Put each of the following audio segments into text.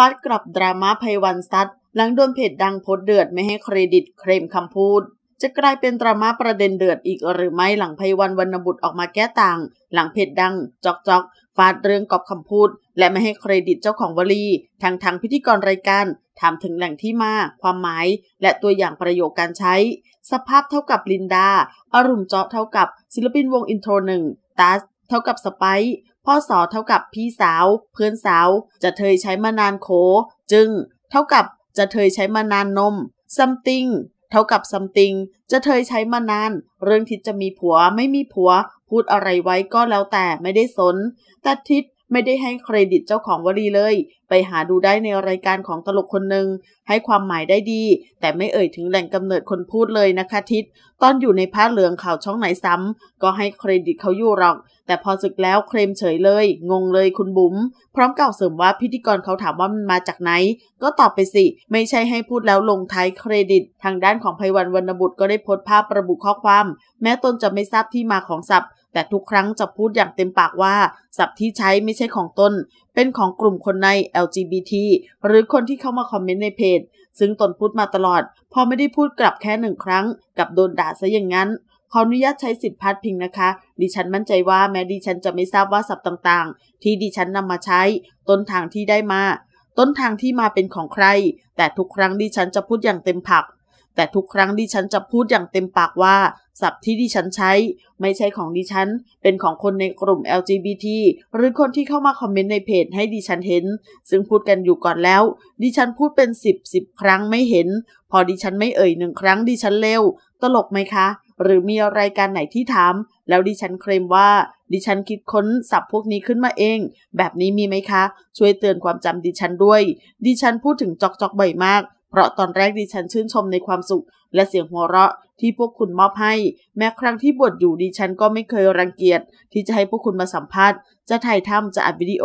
ฟาดกลับดราม่าไพวันซัดหลังโดนเพจดังโพสเดือดไม่ให้เครดิตเคลมคำพูด จะกลายเป็นดราม่าประเด็นเดือดอีกหรือไม่หลังไพวันวรรณบุตรออกมาแก้ต่าง หลังเพจดังจอกจอกฟาดเรื่องกอบคำพูด และไม่ให้เครดิตเจ้าของวลีทางทางพิธีกรรายการถามถึงแหล่งที่มาความหมาย และตัวอย่างประโยคการใช้ สภาพเท่ากับลินดาอารุมเจาะเท่ากับศิลปินวงอินโทรหนึ่งตัสเท่ากับสไปพ่อสอเท่ากับพี่สาว เพื่อนสาวจะเทยใช้มานานโคจึง เท่ากับจะเทยใช้มานานนม something เท่ากับ something จะเทยใช้มานาน เรื่องทิศจะมีผัวไม่มีผัวพูดอะไรไว้ก็แล้วแต่ไม่ได้สนแต่ทิศไม่ได้ให้เครดิตเจ้าของวลีเลย ไปหาดูได้ในรายการของตลกคนหนึ่ง ให้ความหมายได้ดี แต่ไม่เอ่ยถึงแหล่งกำเนิดคนพูดเลยนะคะทิศตอนอยู่ในผ้าเหลืองข่าวช่องไหนซ้ำก็ให้เครดิตเขาอยู่หรอกแต่พอศึกแล้วเคลมเฉยเลย งงเลยคุณบุ๋มพร้อมกล่าวเสริมว่าพิธีกรเขาถามว่ามันมาจากไหน ก็ตอบไปสิไม่ใช่ให้พูดแล้วลงท้ายเครดิต ทางด้านของภัยวันวรรณบุตรก็ได้โพสต์ภาพระบุข้อความ แม้ตนจะไม่ทราบที่มาของศัพท์แต่ทุกครั้งจะพูดอย่างเต็มปากว่า ศัพท์ที่ใช้ไม่ใช่ของตนเป็นของกลุ่มคนใน LGBT หรือคนที่เข้ามาคอมเมนต์ในเพจ ซึ่งตนพูดมาตลอด พอไม่ได้พูดกลับแค่หนึ่งครั้ง กับโดนด่าซะอย่างนั้นขออนุญาตใช้สิทธิพัดพิงนะคะ ดิฉันมั่นใจว่าแม้ดิฉันจะไม่ทราบว่าศัพท์ต่างๆ ที่ดิฉันนำมาใช้ ต้นทางที่ได้มาต้นทางที่มาเป็นของใคร แต่ทุกครั้งดิฉันจะพูดอย่างเต็มผักแต่ทุกครั้งดิฉันจะพูดอย่างเต็มปากว่าศัพท์ที่ดิฉันใช้ ไม่ใช่ของดิฉัน เป็นของคนในกลุ่ม LGBT หรือคนที่เข้ามาคอมเมนต์ในเพจให้ดิฉันเห็นซึ่งพูดกันอยู่ก่อนแล้ว ดิฉันพูดเป็นสิบสิบครั้งไม่เห็น พอดิฉันไม่เอ่ยหนึ่งครั้งดิฉันเลวตลกไหมคะ หรือมีรายการไหนที่ถามแล้วดิฉันเคลมว่า ดิฉันคิดค้นศัพท์พวกนี้ขึ้นมาเอง แบบนี้มีไหมคะ ช่วยเตือนความจำดิฉันด้วย ดิฉันพูดถึงจอกจอกบ่อยมากเพราะตอนแรกดิฉันชื่นชมในความสุขและเสียงหัวเราะ ที่พวกคุณมอบให้ แม้ครั้งที่บวชอยู่ดิฉันก็ไม่เคยรังเกียจ ที่จะให้พวกคุณมาสัมภาษณ์จะถ่ายทำจะอัดวิดีโอ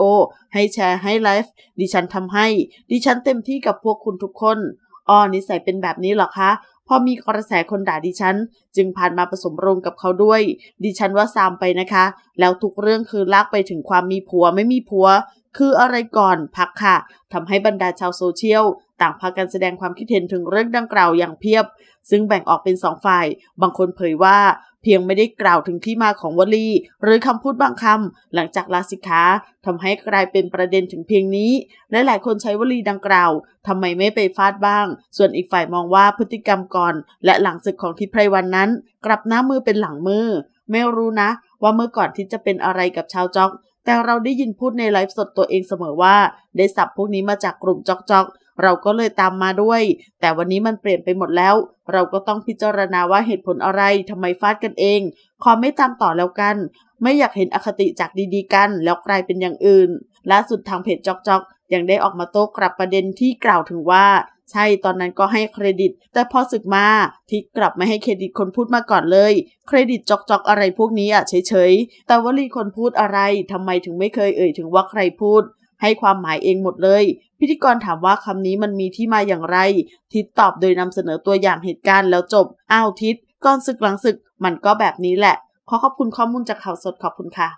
ให้แชร์ให้ไลฟ์ดิฉันทำให้ ดิฉันเต็มที่กับพวกคุณทุกคนอ้อนิสัยเป็นแบบนี้หรอคะพอมีกระแสคนด่าดิฉัน จึงผ่านมาผสมรงกับเขาด้วย ดิฉันว่าซามไปนะคะ แล้วทุกเรื่องคือลากไปถึงความมีผัวไม่มีผัวคืออะไรก่อนพักค่ะทำให้บรรดาชาวโซเชียล ต่างพากันแสดงความคิดเห็นถึงเรื่องดังกล่าวอย่างเพียบ ซึ่งแบ่งออกเป็นสองฝ่าย บางคนเผยว่าเพียงไม่ได้กล่าวถึงที่มาของวลี หรือคำพูดบางคำหลังจากลาสิกขาทำให้กลายเป็นประเด็นถึงเพียงนี้ และหลายคนใช้วลีดังกล่าวทำไมไม่ไปฟาดบ้าง ส่วนอีกฝ่ายมองว่าพฤติกรรมก่อนและหลังศึกของทิพไพรวันนั้น กลับหน้ามือเป็นหลังมือไม่รู้นะ ว่าเมื่อก่อนที่จะเป็นอะไรกับชาวจ็อกแต่เราได้ยินพูดในไลฟ์สดตัวเองเสมอว่า ได้สับพวกนี้มาจากกลุ่มจอกจอกเราก็เลยตามมาด้วย แต่วันนี้มันเปลี่ยนไปหมดแล้ว เราก็ต้องพิจารณาว่าเหตุผลอะไรทำไมฟาดกันเองขอไม่ตามต่อแล้วกัน ไม่อยากเห็นอคติจากดีๆกัน แล้วกลายเป็นอย่างอื่นล่าสุดทางเพจจอกจอกยังได้ออกมาโต้กลับประเด็นที่กล่าวถึงว่าใช่ตอนนั้นก็ให้เครดิต แต่พอศึกมาทิกกลับไม่ให้เครดิตคนพูดมาก่อนเลย เครดิตจอกๆอะไรพวกนี้อ่ะเฉยๆแต่วลีคนพูดอะไรทำไมถึงไม่เคยเอ่ยถึงว่าใครพูด ให้ความหมายเองหมดเลย พิธีกรถามว่าคำนี้มันมีที่มาอย่างไร ทิศตอบโดยนำเสนอตัวอย่างเหตุการณ์แล้วจบอ้าวทิศก่อนศึกหลังศึกมันก็แบบนี้แหละขอขอบคุณข้อมูลจากข่าวสดขอบคุณค่ะ